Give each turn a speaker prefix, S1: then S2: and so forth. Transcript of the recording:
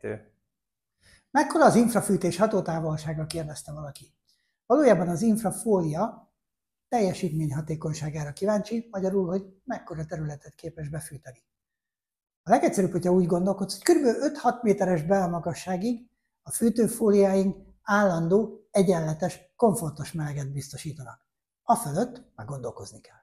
S1: kettő.
S2: Mekkora az infrafűtés hatótávolsága, kérdezte valaki. Valójában az infrafólia teljesítményhatékonyságára kíváncsi, magyarul, hogy mekkora területet képes befűteni. A legegyszerűbb, hogyha úgy gondolkodsz, hogy kb. 5-6 méteres belmagasságig a fűtőfóliáink állandó, egyenletes, komfortos meleget biztosítanak. A fölött meg gondolkozni kell.